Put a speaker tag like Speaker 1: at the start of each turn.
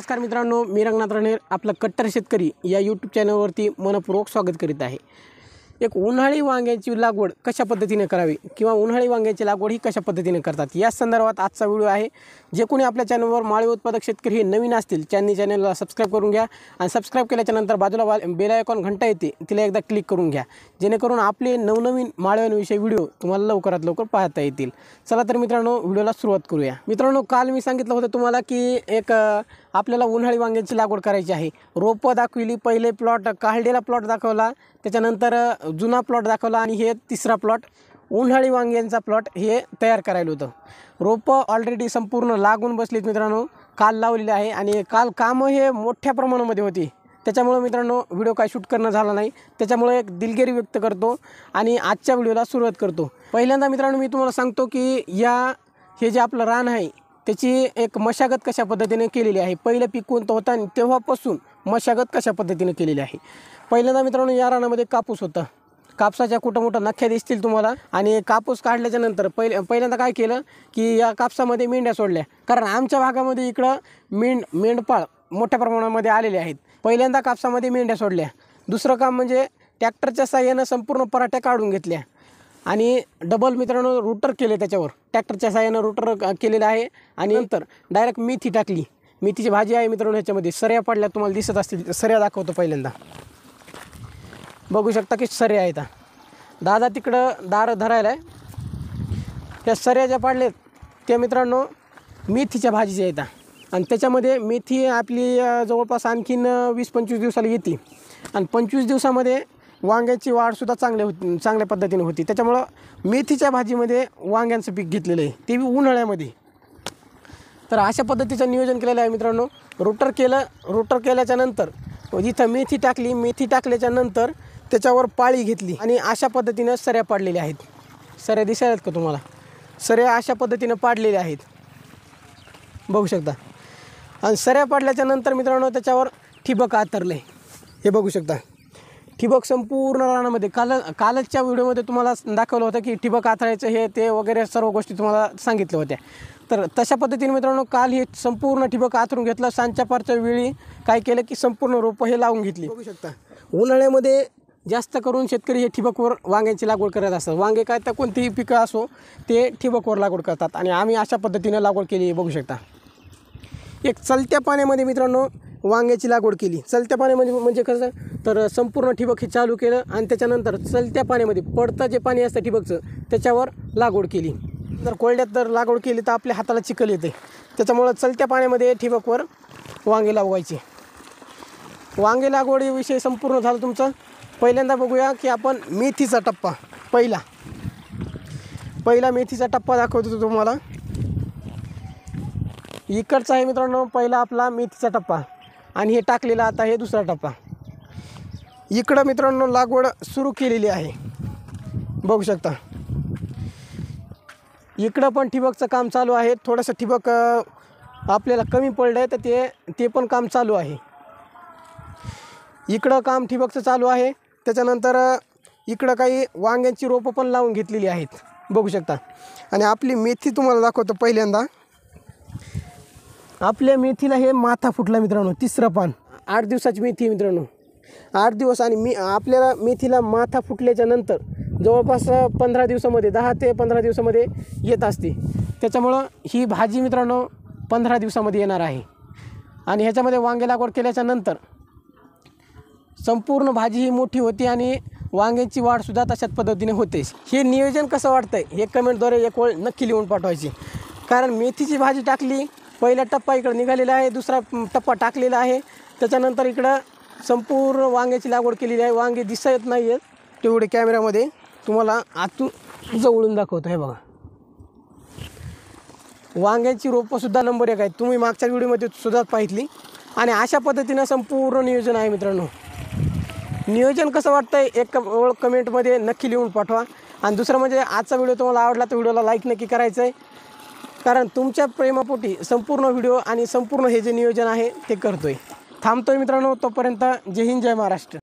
Speaker 1: नमस्कार मित्रांनो मी रंगनाथ राणे आपलं कट्टर शेतकरी या यूट्यूब चॅनलवरती मनपूर्वक स्वागत करीत आहे एक उन्हाळी वांग्याची लागवड कशा पद्धतीने करावी किंवा उन्हाळी वांग्याची लागवड ही कशा पद्धतीने करतात या संदर्भात आजचा व्हिडिओ आहे जे कोणी आपल्या चॅनलवर माळी उत्पादक शेतकरी हे नवीन असतील त्यांनी चॅनलला सबस्क्राईब करून घ्या आणि सबस्क्राईब केल्याच्यानंतर बाजूला बा बेलायकॉन घंटा येते तिला एकदा क्लिक करून घ्या जेणेकरून आपले नवनवीन माळव्यांविषयी व्हिडिओ तुम्हाला लवकरात लवकर पाहता येतील चला तर मित्रांनो व्हिडिओला सुरुवात करूया मित्रांनो काल मी सांगितलं होतं तुम्हाला की एक आपल्याला उन्हाळी वांग्यांची लागवड करायची आहे रोपं दाखविली पहिले प्लॉट काळडेला प्लॉट दाखवला त्याच्यानंतर जुना प्लॉट दाखवला आणि हे तिसरा प्लॉट उन्हाळी वांग्यांचा प्लॉट हे तयार करायला होतं रोपं ऑलरेडी संपूर्ण लागून बसलीत मित्रांनो काल लावलेले आहे आणि काल कामं हे मोठ्या प्रमाणामध्ये होती त्याच्यामुळं मित्रांनो व्हिडिओ काय शूट करणं झाला नाही त्याच्यामुळे एक दिलगिरी व्यक्त करतो आणि आजच्या व्हिडिओला सुरुवात करतो पहिल्यांदा मित्रांनो मी तुम्हाला सांगतो की या हे जे आपलं रान आहे त्याची एक मशागत कशा पद्धतीने केलेली आहे पहिलं पीक कोणतं होतं आणि तेव्हापासून मशागत कशा पद्धतीने केलेली आहे पहिल्यांदा मित्रांनो या रानामध्ये कापूस होता कापसाच्या कुठं मोठं नख्या दिसतील तुम्हाला आणि कापूस काढल्याच्या नंतर पहिले पहिल्यांदा काय केलं की या कापसामध्ये मेंढ्या सोडल्या कारण आमच्या भागामध्ये इकडं मेंढ मेंढपाळ मोठ्या प्रमाणामध्ये आलेले आहेत पहिल्यांदा कापसामध्ये मेंढ्या सोडल्या दुसरं काम म्हणजे ट्रॅक्टरच्या साह्यानं संपूर्ण पराठ्या काढून घेतल्या आणि डबल मित्रांनो रुटर केले त्याच्यावर ट्रॅक्टरच्या साह्यानं रुटर केलेलं आहे आणि नंतर डायरेक्ट मेथी टाकली मेथीची भाजी आहे मित्रांनो ह्याच्यामध्ये सर्या पडल्या तुम्हाला दिसत असतील सर्या दाखवतो पहिल्यांदा बघू शकता की सर्या आहेत दादा तिकडं दार धरायला आहे त्या सर्या ज्या पाडल्यात त्या मित्रांनो मेथीच्या भाजीच्या येतात आणि त्याच्यामध्ये मेथी आपली जवळपास आणखीन वीस पंचवीस दिवसाला येते आणि पंचवीस दिवसामध्ये वांग्याची वाढसुद्धा चांगल्या होती चांगल्या पद्धतीने होती त्याच्यामुळं मेथीच्या भाजीमध्ये वांग्यांचं पीक घेतलेलं आहे ते बी उन्हाळ्यामध्ये तर अशा पद्धतीचं नियोजन केलेलं आहे मित्रांनो रोटर केलं रोटर केल्याच्यानंतर इथं मेथी टाकली मेथी टाकल्याच्यानंतर त्याच्यावर पाळी घेतली आणि अशा पद्धतीनं सऱ्या पाडलेल्या आहेत सऱ्या आहेत का तुम्हाला सऱ्या अशा पद्धतीनं पाडलेल्या आहेत बघू शकता आणि सऱ्या पाडल्याच्या नंतर मित्रांनो त्याच्यावर ठिबक आतरलं आहे हे बघू शकता ठिबक संपूर्ण रानामध्ये काल कालच्या व्हिडिओमध्ये तुम्हाला दाखवलं होतं की ठिबक आतरायचं हे ते वगैरे सर्व गोष्टी तुम्हाला सांगितल्या होत्या तर तशा पद्धतीने मित्रांनो काल हे संपूर्ण ठिबक आतरून घेतलं सांच्यापारच्या वेळी काय केलं की संपूर्ण रोपं हे लावून घेतली बघू शकता उन्हाळ्यामध्ये जास्त करून शेतकरी हे ठिबकवर वांग्यांची लागवड करत असतात वांगे काय तर कोणतीही पिकं असो ते ठिबकवर लागवड करतात आणि आम्ही अशा पद्धतीनं लागवड केली बघू शकता एक चलत्या पाण्यामध्ये मित्रांनो वांग्याची लागवड केली चलत्या पाण्यामध्ये म्हणजे कसं तर संपूर्ण ठिबक हे चालू केलं आणि त्याच्यानंतर चलत्या पाण्यामध्ये पडतं जे पाणी असतं ठिबकचं त्याच्यावर लागवड केली जर कोरड्यात जर लागवड केली तर आपल्या हाताला चिकल येते त्याच्यामुळं चलत्या पाण्यामध्ये ठिबकवर वांगे लावायचे वांगे लागवडीविषयी संपूर्ण झालं तुमचं पहिल्यांदा बघूया की आपण मेथीचा टप्पा पहिला पहिला मेथीचा टप्पा दाखवतो तुम्हाला इकडचा आहे मित्रांनो पहिला आपला मेथीचा टप्पा आणि हे टाकलेला आता हे दुसरा टप्पा इकडं मित्रांनो लागवड सुरू केलेली आहे बघू शकता इकडं पण ठिबकचं काम चालू आहे थोडंसं ठिबक आपल्याला कमी पडलं आहे तर ते ते पण काम चालू आहे इकडं काम ठिबकचं चालू आहे त्याच्यानंतर इकडं काही वांग्यांची रोपं पण लावून घेतलेली आहेत बघू शकता आणि आपली मेथी तुम्हाला दाखवतो पहिल्यांदा आपल्या मेथीला हे माथा फुटला मित्रांनो तिसरं पान आठ दिवसाची मेथी मित्रांनो आठ दिवस आणि मे आपल्याला मेथीला माथा फुटल्याच्या नंतर जवळपास पंधरा दिवसामध्ये दहा ते पंधरा दिवसामध्ये येत असते त्याच्यामुळं ही भाजी मित्रांनो पंधरा दिवसामध्ये येणार आहे आणि ह्याच्यामध्ये वांगे लागवड केल्याच्या नंतर संपूर्ण भाजी ही मोठी होती आणि वांग्यांची वाढसुद्धा तशाच पद्धतीने होते हे नियोजन कसं वाटतंय हे कमेंटद्वारे एक वेळ नक्की लिहून पाठवायची कारण मेथीची भाजी टाकली पहिला टप्पा इकडं निघालेला आहे दुसरा टप्पा टाकलेला आहे त्याच्यानंतर इकडं संपूर्ण वांग्याची लागवड केलेली आहे वांगे दिसत नाही आहेत तेवढे कॅमेऱ्यामध्ये तुम्हाला आतून जवळून दाखवतो हे बघा वांग्यांची रोपंसुद्धा नंबर एक आहेत तुम्ही मागच्या व्हिडिओमध्ये सुद्धा पाहितली आणि अशा पद्धतीनं संपूर्ण नियोजन आहे मित्रांनो नियोजन कसं वाटतंय एक ओळख कमेंटमध्ये नक्की लिहून पाठवा आणि दुसरं म्हणजे आजचा व्हिडिओ तुम्हाला आवडला तर व्हिडिओला लाईक नक्की करायचं आहे कारण तुमच्या प्रेमापोटी संपूर्ण व्हिडिओ आणि संपूर्ण हे जे नियोजन आहे ते करतोय थांबतोय मित्रांनो तोपर्यंत जय हिंद जय महाराष्ट्र